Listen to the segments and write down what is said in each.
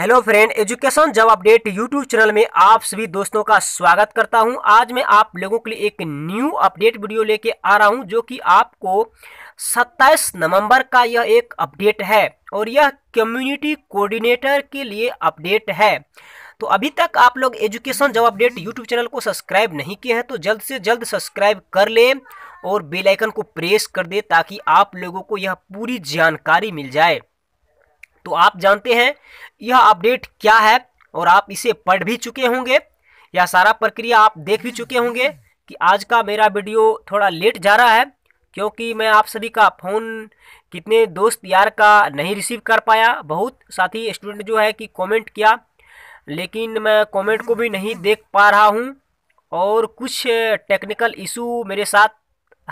hello friend education job update YouTube channel में आप सभी दोस्तों का स्वागत करता हूं आज मैं आप लोगों के लिए एक न्यू अपडेट वीडियो लेके आ रहा हूं जो कि आपको 27 नवंबर का यह एक अपडेट है और यह कम्युनिटी कोऑर्डिनेटर के लिए अपडेट है तो अभी तक आप लोग education job update YouTube channel को सब्सक्राइब नहीं किए हैं तो जल्द से जल्द सब्सक्राइब कर लें और बेलाइकन को प्रेस कर दें ताकि आप लोगों को यह पूरी जानकारी मिल जाए तो आप जानते हैं यह अपडेट क्या है और आप इसे पढ़ भी चुके होंगे यह सारा प्रक्रिया आप देख भी चुके होंगे कि आज का मेरा वीडियो थोड़ा लेट जा रहा है क्योंकि मैं आप सभी का फ़ोन कितने दोस्त यार का नहीं रिसीव कर पाया बहुत साथ ही स्टूडेंट जो है कि कमेंट किया लेकिन मैं कमेंट को भी नहीं देख पा रहा हूँ और कुछ टेक्निकल इशू मेरे साथ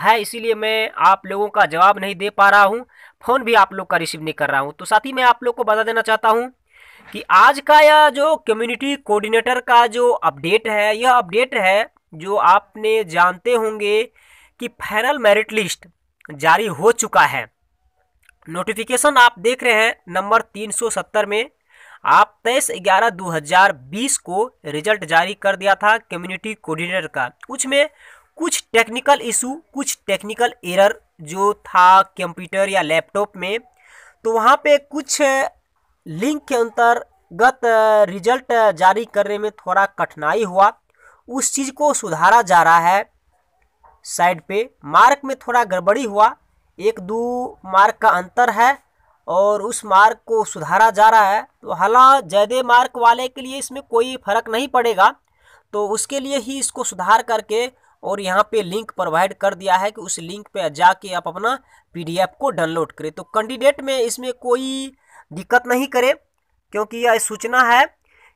है इसीलिए मैं आप लोगों का जवाब नहीं दे पा रहा हूँ फ़ोन भी आप लोग का रिसीव नहीं कर रहा हूँ तो साथ ही मैं आप लोग को बता देना चाहता हूँ कि आज का यह जो कम्युनिटी कोऑर्डिनेटर का जो अपडेट है यह अपडेट है जो आपने जानते होंगे कि फाइनल मेरिट लिस्ट जारी हो चुका है नोटिफिकेशन आप देख रहे हैं नंबर 370 में आप तेईस ग्यारह 2020 को रिजल्ट जारी कर दिया था कम्युनिटी कोऑर्डिनेटर का उसमें कुछ टेक्निकल इशू कुछ टेक्निकल एरर जो था कंप्यूटर या लैपटॉप में तो वहाँ पे कुछ लिंक के अंतर्गत रिजल्ट जारी करने में थोड़ा कठिनाई हुआ उस चीज़ को सुधारा जा रहा है साइड पे मार्क में थोड़ा गड़बड़ी हुआ एक दो मार्क का अंतर है और उस मार्क को सुधारा जा रहा है तो हालाँ ज़्यादा मार्क वाले के लिए इसमें कोई फर्क नहीं पड़ेगा तो उसके लिए ही इसको सुधार करके और यहाँ पे लिंक प्रोवाइड कर दिया है कि उस लिंक पे जाके आप अपना पीडीएफ को डाउनलोड करें तो कैंडिडेट में इसमें कोई दिक्कत नहीं करें क्योंकि यह सूचना है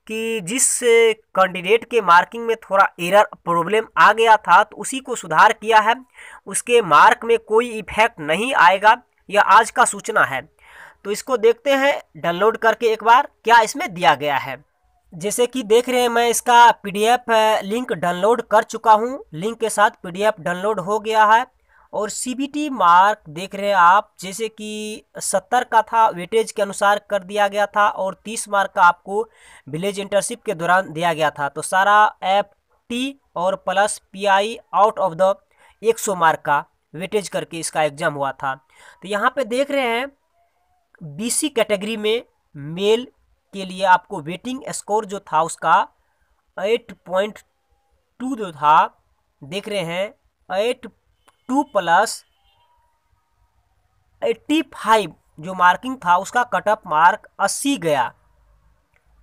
कि जिस कैंडिडेट के मार्किंग में थोड़ा एरर प्रॉब्लम आ गया था तो उसी को सुधार किया है उसके मार्क में कोई इफेक्ट नहीं आएगा यह आज का सूचना है तो इसको देखते हैं डाउनलोड करके एक बार क्या इसमें दिया गया है जैसे कि देख रहे हैं मैं इसका पीडीएफ लिंक डाउनलोड कर चुका हूं लिंक के साथ पीडीएफ डाउनलोड हो गया है और सीबीटी मार्क देख रहे हैं आप जैसे कि सत्तर का था वेटेज के अनुसार कर दिया गया था और तीस मार्क का आपको विलेज इंटरशिप के दौरान दिया गया था तो सारा एफ टी और plus PI out of the एक सौ मार्क का वेटेज करके इसका एग्जाम हुआ था तो यहाँ पे देख रहे हैं बीसी कैटेगरी में मेल के लिए आपको वेटिंग स्कोर जो था उसका एट पॉइंट टू जो था देख रहे हैं eight two plus eighty five जो मार्किंग था उसका कट ऑफ मार्क अस्सी गया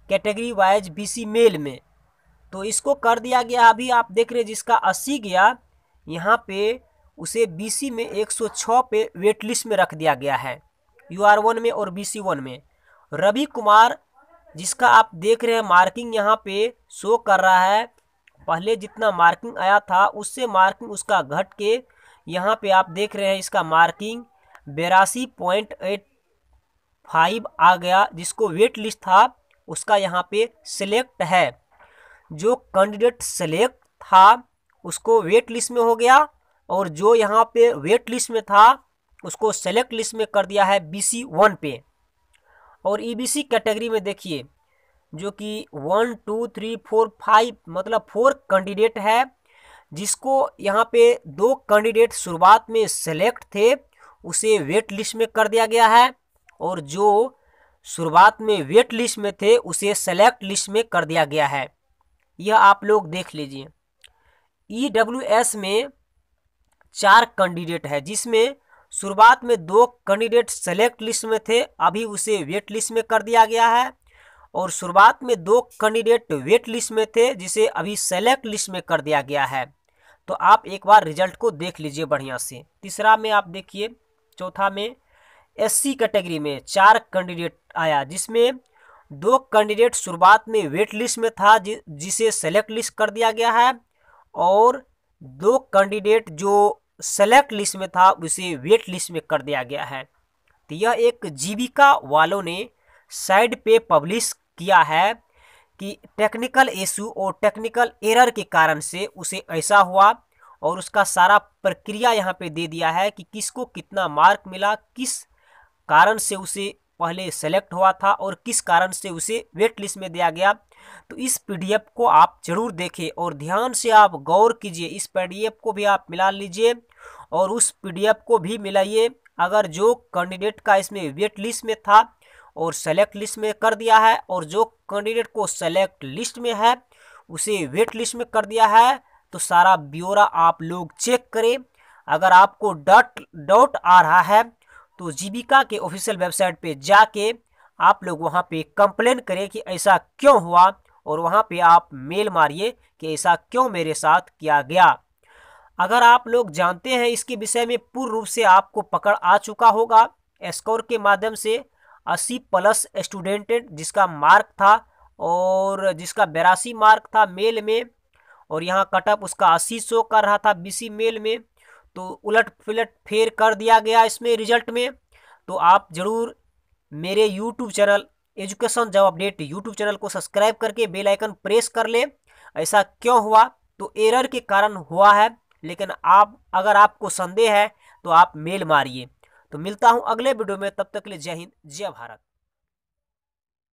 कैटेगरी वाइज बीसी मेल में तो इसको कर दिया गया अभी आप देख रहे हैं जिसका अस्सी गया यहाँ पे उसे बीसी में 106 पे वेट लिस्ट में रख दिया गया है यू आर वन में और बीसी वन में रवि कुमार जिसका आप देख रहे हैं मार्किंग यहाँ पे शो कर रहा है पहले जितना मार्किंग आया था उससे मार्किंग उसका घट के यहाँ पे आप देख रहे हैं इसका मार्किंग बेरासी पॉइंट एट फाइव आ गया जिसको वेट लिस्ट था उसका यहाँ पे सिलेक्ट है जो कैंडिडेट सेलेक्ट था उसको वेट लिस्ट में हो गया और जो यहाँ पे वेट लिस्ट में था उसको सेलेक्ट लिस्ट में कर दिया है बी सी वन पे और ईबीसी e कैटेगरी में देखिए जो कि one two three four five मतलब फोर कैंडिडेट है जिसको यहाँ पे दो कैंडिडेट शुरुआत में सेलेक्ट थे उसे वेट लिस्ट में कर दिया गया है और जो शुरुआत में वेट लिस्ट में थे उसे सेलेक्ट लिस्ट में कर दिया गया है यह आप लोग देख लीजिए ई डब्ल्यू एस में चार कैंडिडेट है जिसमें शुरुआत में दो कैंडिडेट सेलेक्ट लिस्ट में थे अभी उसे वेट लिस्ट में कर दिया गया है और शुरुआत में दो कैंडिडेट वेट लिस्ट में थे जिसे अभी सेलेक्ट लिस्ट में कर दिया गया है तो आप एक बार रिजल्ट को देख लीजिए बढ़िया से तीसरा में आप देखिए चौथा में एससी कैटेगरी में चार कैंडिडेट आया जिसमें दो कैंडिडेट शुरुआत में वेट लिस्ट में था जि, जिसे सेलेक्ट लिस्ट कर दिया गया है और दो कैंडिडेट जो सेलेक्ट लिस्ट में था उसे वेट लिस्ट में कर दिया गया है तो यह एक जीविका वालों ने साइड पे पब्लिश किया है कि टेक्निकल इशू और टेक्निकल एरर के कारण से उसे ऐसा हुआ और उसका सारा प्रक्रिया यहाँ पे दे दिया है कि किसको कितना मार्क मिला किस कारण से उसे पहले सेलेक्ट हुआ था और किस कारण से उसे वेट लिस्ट में दिया गया तो इस पीडीएफ को आप जरूर देखें और ध्यान से आप गौर कीजिए इस पीडीएफ को भी आप मिला लीजिए और उस पीडीएफ को भी मिलाइए अगर जो कैंडिडेट का इसमें वेट लिस्ट में था और सेलेक्ट लिस्ट में कर दिया है और जो कैंडिडेट को सेलेक्ट लिस्ट में है उसे वेट लिस्ट में कर दिया है तो सारा ब्योरा आप लोग चेक करें अगर आपको डॉट डॉट आ रहा है तो जीविका के ऑफिशियल वेबसाइट पे जाके आप लोग वहाँ पे कंप्लेन करें कि ऐसा क्यों हुआ और वहाँ पे आप मेल मारिए कि ऐसा क्यों मेरे साथ किया गया अगर आप लोग जानते हैं इसके विषय में पूर्ण रूप से आपको पकड़ आ चुका होगा स्कोर के माध्यम से 80 प्लस स्टूडेंटेड जिसका मार्क था और जिसका बेरासी मार्क था मेल में और यहाँ कटअप उसका अस्सी शो कर रहा था सी मेल में तो उलट पलट फेर कर दिया गया इसमें रिजल्ट में तो आप ज़रूर मेरे YouTube channel education job update YouTube channel को सब्सक्राइब करके बेल आइकन प्रेस कर ले ऐसा क्यों हुआ तो एरर के कारण हुआ है लेकिन आप अगर आपको संदेह है तो आप मेल मारिए तो मिलता हूँ अगले वीडियो में तब तक के लिए जय हिंद जय भारत